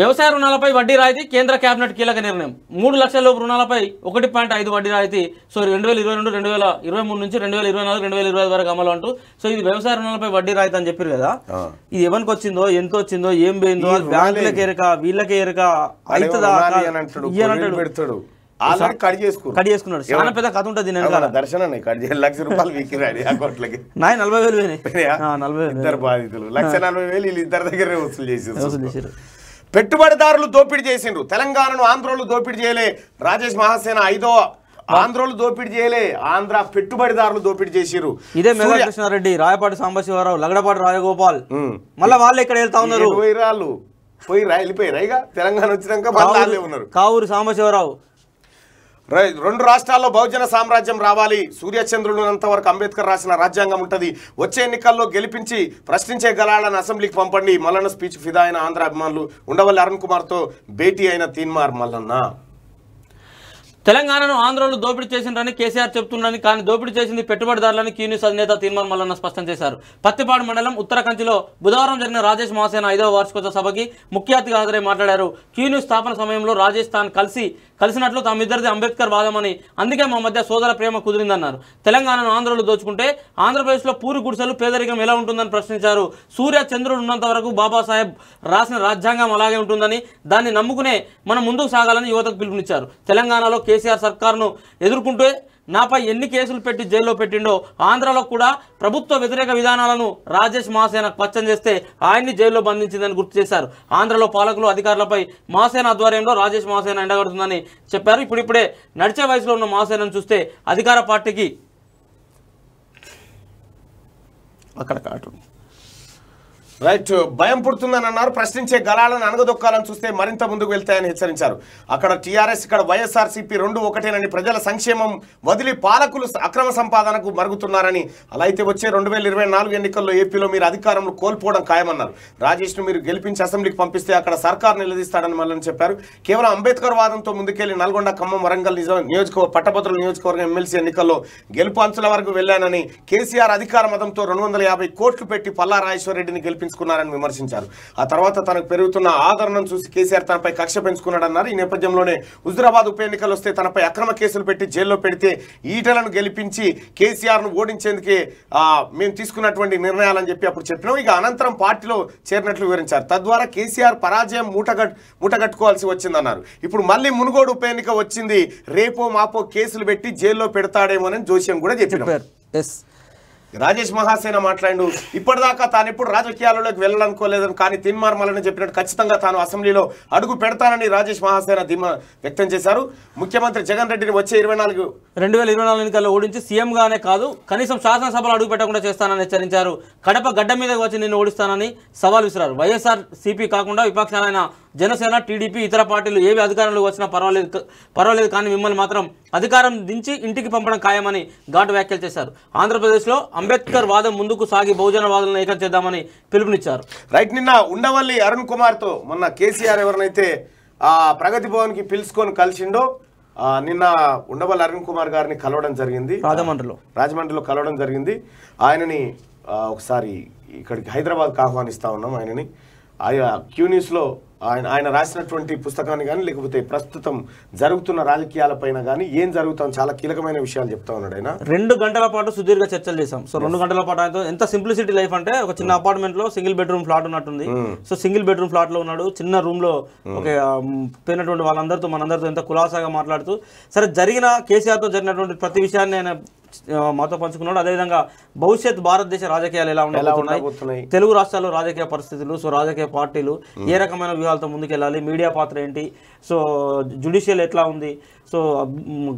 వ్యవసాయ రుణాలపై వడ్డీ రాయితీ కేంద్ర కేబినెట్ కీలక నిర్ణయం మూడు లక్షల లోపు రుణాలపై ఒకటి పాయింట్ ఐదు వడ్డీ రాయితీ సో రెండు వేల ఇరవై రెండు రెండు వేల ఇరవై మూడు నుంచి రెండు వేల ఇరవై నాలుగు రెండు వేల ఇరవై వరకు అమలు అంటూ సో ఇది వ్యవసాయ రుణాలపై వడ్డీ రాయితీ అని చెప్పారు కదా ఇది ఎవరికి వచ్చిందో ఎంత వచ్చిందో ఏం పోయిందో బ్యాంకులకి ఎరక వీళ్ళకి ఎరక అవుతుందా కట్ చేసుకున్నాడు చాలా పెద్ద కథ ఉంటుంది దర్శనం లక్ష రూపాయలు అకౌంట్లకి నలభై వేలు నలభై ఇద్దరు బాధితులు లక్ష నలభై వేలు వీళ్ళు వసూలు చేసి వసూలు చేశారు పెట్టుబడిదారులు దోపిడీ చేసిండ్రు తెలంగాణను ఆంధ్రోలు దోపిడీ చేయలే రాజేష్ మహాసేన ఐదో ఆంధ్రోలు దోపిడీ చేయలే ఆంధ్ర పెట్టుబడిదారులు దోపిడీ చేసిరు ఇదే మెగాకృష్ణారెడ్డి రాయపాటి సాంబశివరావు లగడపాటి రాజగోపాల్ మళ్ళీ వాళ్ళు ఇక్కడ వెళ్తా ఉన్నారు పోయి పోయి రైగా తెలంగాణ వచ్చినాక ఉన్నారు కావూరు సాంబశివరావు రెండు రాష్ట్రాల్లో బహుజన సామ్రాజ్యం రావాలి సూర్యచంద్రుడు అంతవరకు అంబేద్కర్ రాసిన రాజ్యాంగం ఉంటుంది వచ్చే ఎన్నికల్లో గెలిపించి ప్రశ్నించే గలాలను అసెంబ్లీకి పంపండి మల్లన్న స్పీచ్ ఫిదా అయిన ఆంధ్ర అభిమానులు ఉండవల్లి అరుణ్ కుమార్తో భేటీ అయిన తీన్మార్ మల్లన్న తెలంగాణను ఆంధ్రలో దోపిడీ చేసిండ్రని కేసీఆర్ చెబుతుండని కానీ దోపిడీ చేసింది పెట్టుబడిదారులని క్యూన్యూస్ అధినేత తీర్మాన్ మల్లన్న స్పష్టం చేశారు పత్తిపాడు మండలం ఉత్తరకంచిలో బుధవారం జరిగిన రాజేష్ మహాసేన ఐదవ వార్షికోత్సవ సభకి ముఖ్య అతిథిగా హాజరై మాట్లాడారు క్యూన్యూస్ స్థాపన సమయంలో రాజేష్ తాను కలిసి కలిసినట్లు తమిద్దరిది అంబేద్కర్ వాదమని అందుకే మా మధ్య సోదర ప్రేమ కుదిరిందన్నారు తెలంగాణను ఆంధ్రలో దోచుకుంటే ఆంధ్రప్రదేశ్లో పూరి గుడిసెలు పేదరికం ఎలా ఉంటుందని ప్రశ్నించారు సూర్య చంద్రుడు ఉన్నంత వరకు బాబాసాహెబ్ రాసిన రాజ్యాంగం అలాగే ఉంటుందని దాన్ని నమ్ముకునే మనం ముందుకు సాగాలని యువతకు పిలుపునిచ్చారు తెలంగాణలో కేసీఆర్ సర్కార్ను ఎదుర్కొంటే నాపై ఎన్ని కేసులు పెట్టి జైల్లో పెట్టిండో ఆంధ్రలో కూడా ప్రభుత్వ వ్యతిరేక విధానాలను రాజేష్ మహాసేన పచ్చం చేస్తే ఆయన్ని జైల్లో బంధించిందని గుర్తు చేశారు ఆంధ్రలో పాలకులు అధికారులపై మహాసేన ఆధ్వర్యంలో రాజేష్ మహాసేన ఎండగడుతుందని చెప్పారు ఇప్పుడిప్పుడే నడిచే వయసులో ఉన్న మహాసేనను చూస్తే అధికార పార్టీకి అక్కడ కాటు రైట్ భయం పుడుతుందని అన్నారు ప్రశ్నించే గలాలను అనగదొక్కాలని చూస్తే మరింత ముందుకు వెళ్తాయని హెచ్చరించారు అక్కడ టీఆర్ఎస్ ఇక్కడ వైఎస్ఆర్సీపీ రెండు ఒకటేనని ప్రజల సంక్షేమం వదిలి పాలకులు అక్రమ సంపాదనకు మరుగుతున్నారని అలా అయితే వచ్చే రెండు ఎన్నికల్లో ఏపీలో మీరు అధికారంలో కోల్పోవడం ఖాయమన్నారు రాజేష్ను మీరు గెలిపించి అసెంబ్లీకి పంపిస్తే అక్కడ సర్కార్ నిలదీస్తాడని మళ్ళీ చెప్పారు కేవలం అంబేద్కర్ వాదంతో ముందుకెళ్లి నల్గొండ ఖమ్మం వరంగల్ నియోజకవర్గ పట్టభద్రుల నియోజకవర్గం ఎమ్మెల్సీ ఎన్నికల్లో గెలుపు అంచుల వరకు వెళ్లానని కేసీఆర్ అధికార మతంతో రెండు కోట్లు పెట్టి పల్లా రెడ్డిని గెలిపించారు తీసుకున్నారని విమర్శించారు ఆ తర్వాత తనకు పెరుగుతున్న ఆదరణను చూసి కేసీఆర్ తనపై కక్ష పెంచుకున్నాడన్నారు ఈ నేపథ్యంలోనే హుజురాబాద్ ఉప ఎన్నికలు వస్తే తనపై అక్రమ కేసులు పెట్టి జైల్లో పెడితే ఈటలను గెలిపించి కేసీఆర్ ను ఓడించేందుకే మేము తీసుకున్నటువంటి నిర్ణయాలని చెప్పి అప్పుడు చెప్పినాం ఇక అనంతరం పార్టీలో చేరినట్లు వివరించారు తద్వారా కేసీఆర్ పరాజయం మూటగట్ మూటగట్టుకోవాల్సి వచ్చిందన్నారు ఇప్పుడు మళ్ళీ మునుగోడు ఉప ఎన్నిక వచ్చింది రేపో మాపో కేసులు పెట్టి జైల్లో పెడతాడేమో అని జోస్యం కూడా చెప్పారు రాజేష్ మహాసేన మాట్లాడు ఇప్పటిదాకా తాను ఎప్పుడు రాజకీయాలలోకి వెళ్ళాలనుకోలేదని కానీ తిన్మార్మాలని చెప్పినట్టు ఖచ్చితంగా తాను అసెంబ్లీలో అడుగు పెడతానని రాజేష్ మహాసేన ధీమా వ్యక్తం చేశారు ముఖ్యమంత్రి జగన్ రెడ్డిని వచ్చే ఇరవై నాలుగు రెండు వేల ఇరవై నాలుగు ఎన్నికల్లో ఓడించి సీఎంగానే కాదు కనీసం శాసనసభలో అడుగు పెట్టకుండా చేస్తానని హెచ్చరించారు కడప గడ్డ మీద వచ్చి నిన్ను ఓడిస్తానని సవాల్ విసిరారు వైఎస్ఆర్ సిపి కాకుండా విపక్షాలైన జనసేన టీడీపీ ఇతర పార్టీలు ఏవి అధికారంలోకి వచ్చినా పర్వాలేదు పర్వాలేదు కానీ మిమ్మల్ని మాత్రం అధికారం దించి ఇంటికి పంపడం ఖాయమని ఘాటు వ్యాఖ్యలు చేశారు ఆంధ్రప్రదేశ్లో అంబేద్కర్ వాదం ముందుకు సాగి బహుజన వాదనలు ఏకం చేద్దామని పిలుపునిచ్చారు రైట్ నిన్న ఉండవల్లి అరుణ్ కుమార్తో మొన్న కేసీఆర్ ఎవరినైతే ప్రగతి భవన్కి పిలుచుకొని కలిసిండో నిన్న ఉండవల్లి అరుణ్ కుమార్ గారిని కలవడం జరిగింది రాజమండ్రిలో రాజమండ్రిలో కలవడం జరిగింది ఆయనని ఒకసారి ఇక్కడికి హైదరాబాద్కి ఆహ్వానిస్తా ఉన్నాం ఆయనని ఆయా న్యూస్లో ఆయన ఆయన రాసినటువంటి పుస్తకాన్ని కానీ లేకపోతే ప్రస్తుతం జరుగుతున్న రాజకీయాలపైన కానీ ఏం జరుగుతాం చాలా కీలకమైన విషయాలు చెప్తా ఉన్నాడు ఆయన రెండు గంటల పాటు సుదీర్ఘ చర్చలు చేశాం సో రెండు గంటల పాటు ఆయనతో ఎంత సింప్లిసిటీ లైఫ్ అంటే ఒక చిన్న hmm. అపార్ట్మెంట్ లో సింగిల్ బెడ్రూమ్ ఫ్లాట్ ఉన్నట్టుంది hmm. So single bedroom flat లో ఉన్నాడు చిన్న రూమ్ లో hmm. ఒక పోయినటువంటి వాళ్ళందరితో మనందరితో ఎంత కులాసాగా మాట్లాడుతూ సరే జరిగిన కేసీఆర్తో జరిగినటువంటి ప్రతి విషయాన్ని ఆయన మాతో పంచుకున్నాడు అదేవిధంగా భవిష్యత్ భారతదేశ రాజకీయాలు ఎలా ఉన్నాయి తెలుగు రాష్ట్రాల్లో రాజకీయ పరిస్థితులు సో రాజకీయ పార్టీలు ఏ రకమైన వ్యూహాలతో ముందుకెళ్ళాలి మీడియా పాత్ర ఏంటి సో జుడిషియల్ ఎట్లా ఉంది సో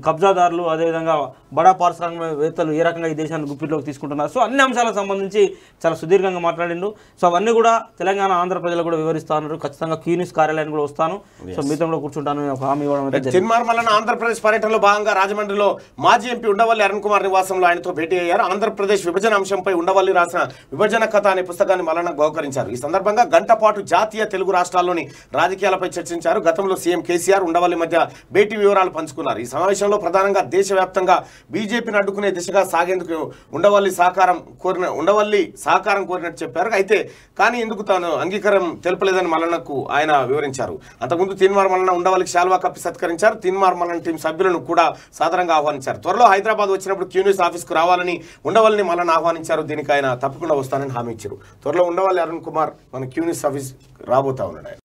కబ్జాదారులు అదేవిధంగా బడా పారిశ్రామికవేత్తలు ఏ రకంగా ఈ దేశాన్ని గుప్పిట్లోకి తీసుకుంటున్నారు సో అన్ని అంశాలకు సంబంధించి చాలా సుదీర్ఘంగా మాట్లాడిండు సో అవన్నీ కూడా తెలంగాణ ఆంధ్ర ప్రజలు కూడా వివరిస్తాను ఖచ్చితంగా క్యూనిస్ కార్యాలయానికి కూడా వస్తాను సో మీతో కూడా కూర్చుంటాను హామీ ఇవ్వడం చిన్మార్మలన ఆంధ్రప్రదేశ్ పర్యటనలో భాగంగా రాజమండ్రిలో మాజీ ఎంపీ ఉండవల్లి అరుణ్ కుమార్ నివాసంలో ఆయనతో భేటీ అయ్యారు ఆంధ్రప్రదేశ్ విభజన అంశంపై ఉండవల్లి రాసిన విభజన కథ అనే పుస్తకాన్ని మలన గౌకరించారు ఈ సందర్భంగా గంట పాటు జాతీయ తెలుగు రాష్ట్రాల్లోని రాజకీయాలపై చర్చించారు గతంలో సీఎం కేసీఆర్ ఉండవల్లి మధ్య భేటీ వివరాలు పంచుకున్నారు ఈ సమావేశంలో ప్రధానంగా దేశవ్యాప్తంగా బీజేపీని అడ్డుకునే దిశగా సాగేందుకు ఉండవల్లి సహకారం కోరిన ఉండవల్లి సహకారం కోరినట్టు చెప్పారు అయితే కానీ ఎందుకు తాను అంగీకారం తెలపలేదని మల్లన్నకు ఆయన వివరించారు అంతకుముందు తీన్మార్ మల్లన్న ఉండవల్లికి శాల్వా కప్పి సత్కరించారు తీన్మార్ మల్లన్న టీం సభ్యులను కూడా సాధారణంగా ఆహ్వానించారు త్వరలో హైదరాబాద్ వచ్చినప్పుడు క్యూన్యూస్ ఆఫీస్కు రావాలని ఉండవల్లిని మల్లన్న ఆహ్వానించారు దీనికి ఆయన తప్పకుండా వస్తానని హామీ ఇచ్చారు త్వరలో ఉండవల్లి అరుణ్ కుమార్ మన క్యూన్యూస్ ఆఫీస్ రాబోతా ఉన్నాడు